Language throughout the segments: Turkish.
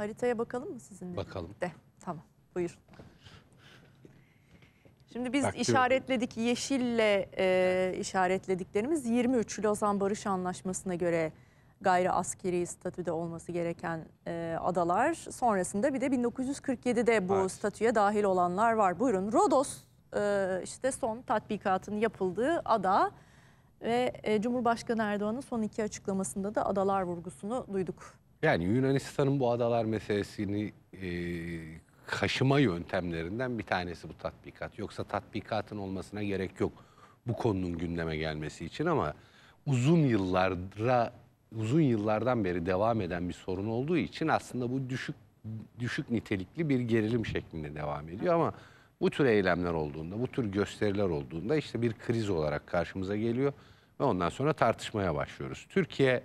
Haritaya bakalım mı sizinle? Bakalım. De. Tamam. Buyurun. Şimdi biz Bakıyorum. işaretledik yeşille e, işaretlediklerimiz 23 Lozan Barış Anlaşması'na göre gayri askeri statüde olması gereken e, adalar. Sonrasında bir de 1947'de bu evet. statüye dahil olanlar var. Buyurun Rodos e, işte son tatbikatın yapıldığı ada ve e, Cumhurbaşkanı Erdoğan'ın son iki açıklamasında da adalar vurgusunu duyduk. Yani Yunanistan'ın bu adalar meselesini e, kaşıma yöntemlerinden bir tanesi bu tatbikat. Yoksa tatbikatın olmasına gerek yok bu konunun gündeme gelmesi için ama uzun yıllara uzun yıllardan beri devam eden bir sorun olduğu için aslında bu düşük düşük nitelikli bir gerilim şeklinde devam ediyor ama bu tür eylemler olduğunda, bu tür gösteriler olduğunda işte bir kriz olarak karşımıza geliyor ve ondan sonra tartışmaya başlıyoruz. Türkiye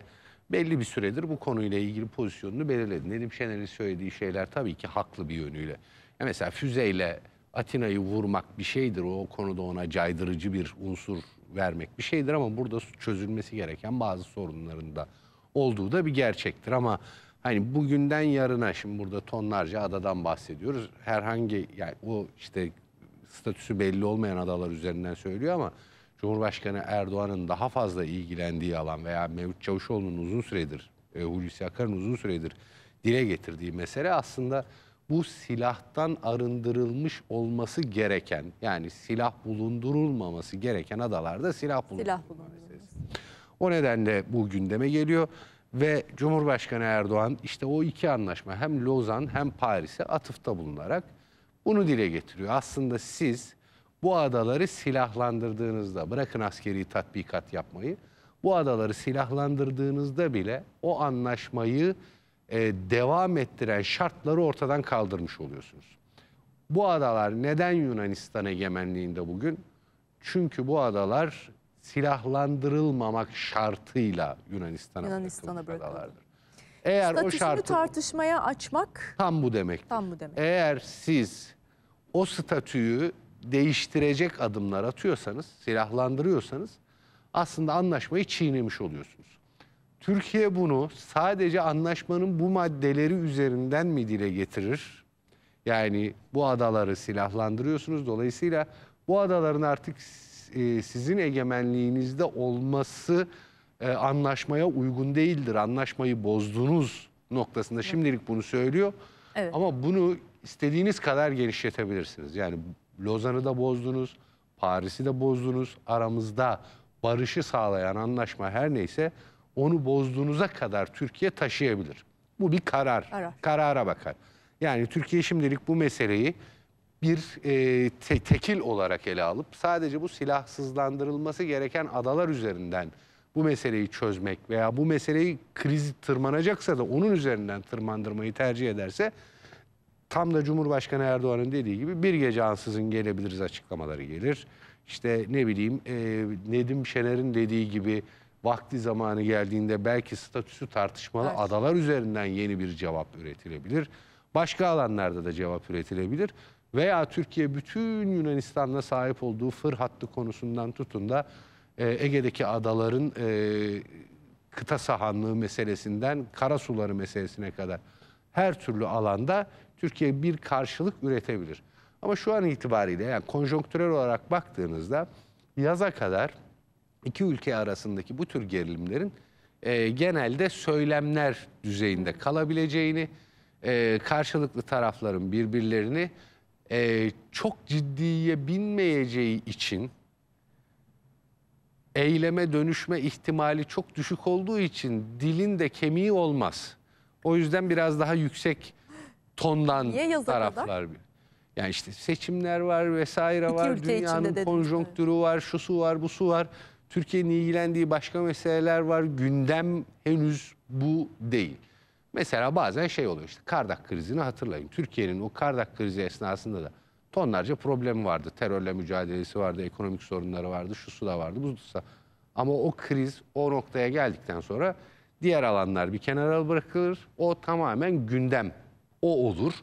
belli bir süredir bu konuyla ilgili pozisyonunu belirledi. Nedim Şener'in söylediği şeyler tabii ki haklı bir yönüyle. Ya mesela füzeyle Atina'yı vurmak bir şeydir. O konuda ona caydırıcı bir unsur vermek bir şeydir ama burada çözülmesi gereken bazı sorunların da olduğu da bir gerçektir ama hani bugünden yarına şimdi burada tonlarca adadan bahsediyoruz. Herhangi yani o işte statüsü belli olmayan adalar üzerinden söylüyor ama Cumhurbaşkanı Erdoğan'ın daha fazla ilgilendiği alan veya Mevlüt Çavuşoğlu'nun uzun süredir, e, Hulusi Akar'ın uzun süredir dile getirdiği mesele aslında bu silahtan arındırılmış olması gereken yani silah bulundurulmaması gereken adalarda Silah bulundurulması. O nedenle bu gündeme geliyor ve Cumhurbaşkanı Erdoğan işte o iki anlaşma hem Lozan hem Paris'e atıfta bulunarak bunu dile getiriyor. Aslında siz bu adaları silahlandırdığınızda, bırakın askeri tatbikat yapmayı, bu adaları silahlandırdığınızda bile o anlaşmayı e, devam ettiren şartları ortadan kaldırmış oluyorsunuz. Bu adalar neden Yunanistan egemenliğinde bugün? Çünkü bu adalar silahlandırılmamak şartıyla Yunanistan'a Yunanistan bırakılmış adalardır. Eğer Statüsünü o şartı tartışmaya açmak tam bu demektir. Tam bu demek. Eğer siz o statüyü değiştirecek adımlar atıyorsanız, silahlandırıyorsanız aslında anlaşmayı çiğnemiş oluyorsunuz. Türkiye bunu sadece anlaşmanın bu maddeleri üzerinden mi dile getirir? Yani bu adaları silahlandırıyorsunuz. Dolayısıyla bu adaların artık e, sizin egemenliğinizde olması e, anlaşmaya uygun değildir. Anlaşmayı bozdunuz noktasında şimdilik bunu söylüyor. Evet. Ama bunu istediğiniz kadar genişletebilirsiniz. Yani Lozan'ı da bozdunuz, Paris'i de bozdunuz. Aramızda barışı sağlayan anlaşma her neyse onu bozduğunuza kadar Türkiye taşıyabilir. Bu bir karar. Karar. Karara bakar. Yani Türkiye şimdilik bu meseleyi bir e, te tekil olarak ele alıp sadece bu silahsızlandırılması gereken adalar üzerinden bu meseleyi çözmek veya bu meseleyi kriz tırmanacaksa da onun üzerinden tırmandırmayı tercih ederse tam da Cumhurbaşkanı Erdoğan'ın dediği gibi bir gece ansızın gelebiliriz açıklamaları gelir. İşte ne bileyim e, Nedim Şener'in dediği gibi vakti zamanı geldiğinde belki statüsü tartışmalı evet. adalar üzerinden yeni bir cevap üretilebilir. Başka alanlarda da cevap üretilebilir. Veya Türkiye bütün Yunanistan'la sahip olduğu fır hattı konusundan tutun da e, Ege'deki adaların e, kıta sahanlığı meselesinden kara suları meselesine kadar her türlü alanda Türkiye bir karşılık üretebilir. Ama şu an itibariyle yani konjonktürel olarak baktığınızda yaza kadar iki ülke arasındaki bu tür gerilimlerin e, genelde söylemler düzeyinde kalabileceğini, e, karşılıklı tarafların birbirlerini e, çok ciddiye binmeyeceği için eyleme dönüşme ihtimali çok düşük olduğu için dilin de kemiği olmaz. O yüzden biraz daha yüksek tondan taraflar. bir- Yani işte seçimler var vesaire İki var. ülke içinde Dünyanın dediniz, konjonktürü var, şusu var, busu var. Türkiye'nin ilgilendiği başka meseleler var. Gündem henüz bu değil. Mesela bazen şey oluyor işte Kardak krizini hatırlayın. Türkiye'nin o Kardak krizi esnasında da tonlarca problemi vardı. Terörle mücadelesi vardı, ekonomik sorunları vardı, şusu da vardı, busu da. Ama o kriz o noktaya geldikten sonra Diğer alanlar bir kenara bırakılır. O tamamen gündem. O olur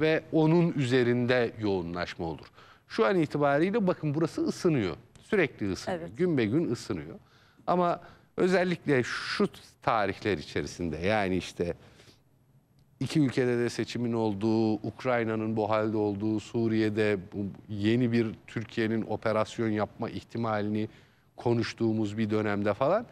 ve onun üzerinde yoğunlaşma olur. Şu an itibariyle bakın burası ısınıyor. Sürekli ısınıyor. Evet. Gün be gün ısınıyor. Ama özellikle şu tarihler içerisinde yani işte iki ülkede de seçimin olduğu, Ukrayna'nın bu halde olduğu, Suriye'de bu yeni bir Türkiye'nin operasyon yapma ihtimalini konuştuğumuz bir dönemde falan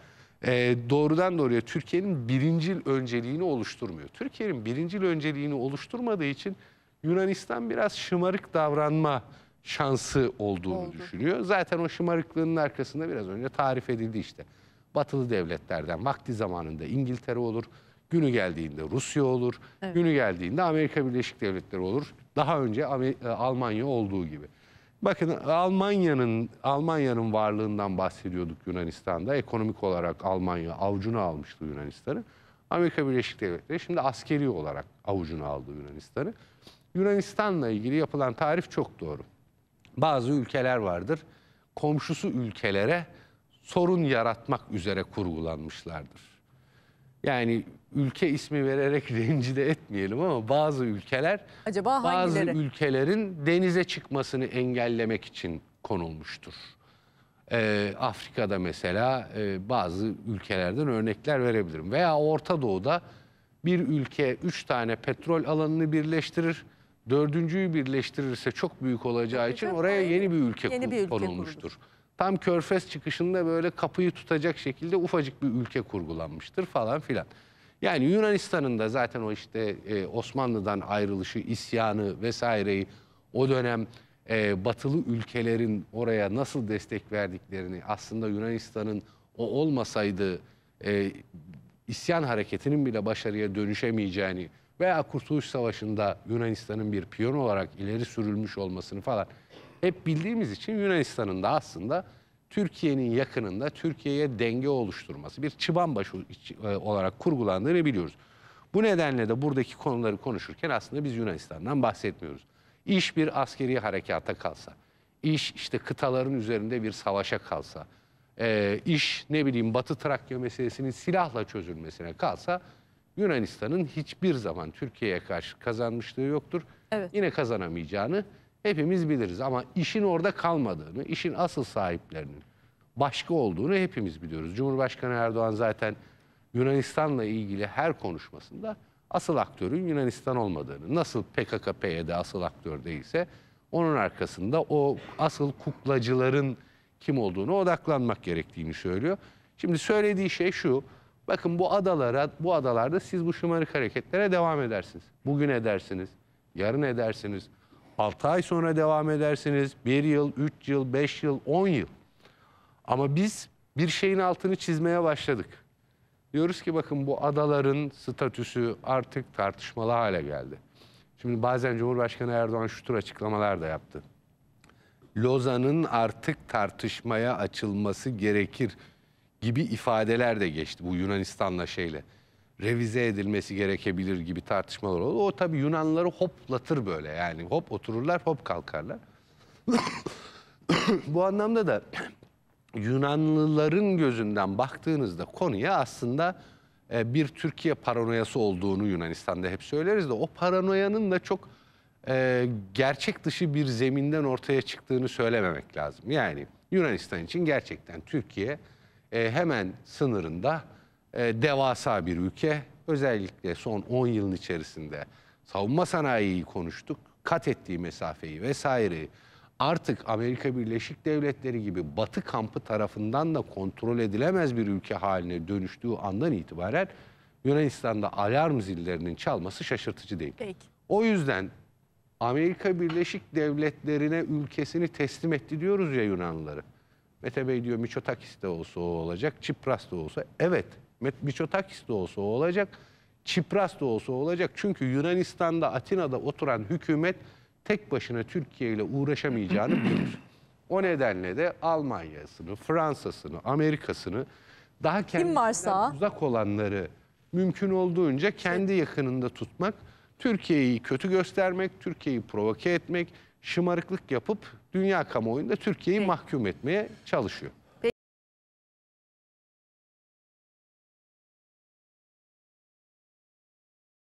e, doğrudan doğruya Türkiye'nin birincil önceliğini oluşturmuyor. Türkiye'nin birincil önceliğini oluşturmadığı için Yunanistan biraz şımarık davranma şansı olduğunu Oldu. düşünüyor. Zaten o şımarıklığının arkasında biraz önce tarif edildi işte. Batılı devletlerden vakti zamanında İngiltere olur, günü geldiğinde Rusya olur, evet. günü geldiğinde Amerika Birleşik Devletleri olur. Daha önce e, Almanya olduğu gibi. Bakın Almanya'nın Almanya'nın varlığından bahsediyorduk Yunanistan'da. Ekonomik olarak Almanya avucunu almıştı Yunanistan'ı. Amerika Birleşik Devletleri şimdi askeri olarak avucunu aldı Yunanistan'ı. Yunanistan'la ilgili yapılan tarif çok doğru. Bazı ülkeler vardır. Komşusu ülkelere sorun yaratmak üzere kurgulanmışlardır yani ülke ismi vererek rencide etmeyelim ama bazı ülkeler Acaba bazı hangileri? ülkelerin denize çıkmasını engellemek için konulmuştur. Ee, Afrika'da mesela e, bazı ülkelerden örnekler verebilirim. Veya Orta Doğu'da bir ülke üç tane petrol alanını birleştirir. Dördüncüyü birleştirirse çok büyük olacağı için oraya yeni bir ülke, yeni bir ülke konulmuştur. Kurulur tam körfez çıkışında böyle kapıyı tutacak şekilde ufacık bir ülke kurgulanmıştır falan filan. Yani Yunanistan'ın da zaten o işte e, Osmanlı'dan ayrılışı, isyanı vesaireyi o dönem e, batılı ülkelerin oraya nasıl destek verdiklerini aslında Yunanistan'ın o olmasaydı e, isyan hareketinin bile başarıya dönüşemeyeceğini veya Kurtuluş Savaşı'nda Yunanistan'ın bir piyon olarak ileri sürülmüş olmasını falan hep bildiğimiz için Yunanistan'ın da aslında Türkiye'nin yakınında Türkiye'ye denge oluşturması bir çıban başı e, olarak kurgulandığını biliyoruz. Bu nedenle de buradaki konuları konuşurken aslında biz Yunanistan'dan bahsetmiyoruz. İş bir askeri harekata kalsa, iş işte kıtaların üzerinde bir savaşa kalsa, e, iş ne bileyim Batı Trakya meselesinin silahla çözülmesine kalsa Yunanistan'ın hiçbir zaman Türkiye'ye karşı kazanmışlığı yoktur. Evet. Yine kazanamayacağını hepimiz biliriz ama işin orada kalmadığını, işin asıl sahiplerinin başka olduğunu hepimiz biliyoruz. Cumhurbaşkanı Erdoğan zaten Yunanistan'la ilgili her konuşmasında asıl aktörün Yunanistan olmadığını, nasıl PKK-PYD asıl aktör değilse onun arkasında o asıl kuklacıların kim olduğunu odaklanmak gerektiğini söylüyor. Şimdi söylediği şey şu. Bakın bu adalara, bu adalarda siz bu şımarık hareketlere devam edersiniz. Bugün edersiniz, yarın edersiniz. 6 ay sonra devam edersiniz. 1 yıl, 3 yıl, 5 yıl, 10 yıl. Ama biz bir şeyin altını çizmeye başladık. Diyoruz ki bakın bu adaların statüsü artık tartışmalı hale geldi. Şimdi bazen Cumhurbaşkanı Erdoğan şu tür açıklamalar da yaptı. Lozan'ın artık tartışmaya açılması gerekir gibi ifadeler de geçti bu Yunanistan'la şeyle revize edilmesi gerekebilir gibi tartışmalar oldu. O tabii Yunanları hoplatır böyle yani hop otururlar hop kalkarlar. Bu anlamda da Yunanlıların gözünden baktığınızda konuya aslında e, bir Türkiye paranoyası olduğunu Yunanistan'da hep söyleriz de o paranoyanın da çok e, gerçek dışı bir zeminden ortaya çıktığını söylememek lazım. Yani Yunanistan için gerçekten Türkiye e, hemen sınırında e, devasa bir ülke. Özellikle son 10 yılın içerisinde savunma sanayiyi konuştuk. Kat ettiği mesafeyi vesaire. artık Amerika Birleşik Devletleri gibi Batı kampı tarafından da kontrol edilemez bir ülke haline dönüştüğü andan itibaren Yunanistan'da alarm zillerinin çalması şaşırtıcı değil. Peki. O yüzden Amerika Birleşik Devletleri'ne ülkesini teslim etti diyoruz ya Yunanlıları. Mete Bey diyor Miçotakis de olsa o olacak, Çipras da olsa. Evet, Miçotakis de olsa o olacak, Çipras da olsa olacak. Çünkü Yunanistan'da, Atina'da oturan hükümet tek başına Türkiye ile uğraşamayacağını bilir. O nedenle de Almanya'sını, Fransa'sını, Amerika'sını daha kendisinden varsa... uzak olanları mümkün olduğunca kendi yakınında tutmak, Türkiye'yi kötü göstermek, Türkiye'yi provoke etmek, şımarıklık yapıp dünya kamuoyunda Türkiye'yi mahkum etmeye çalışıyor.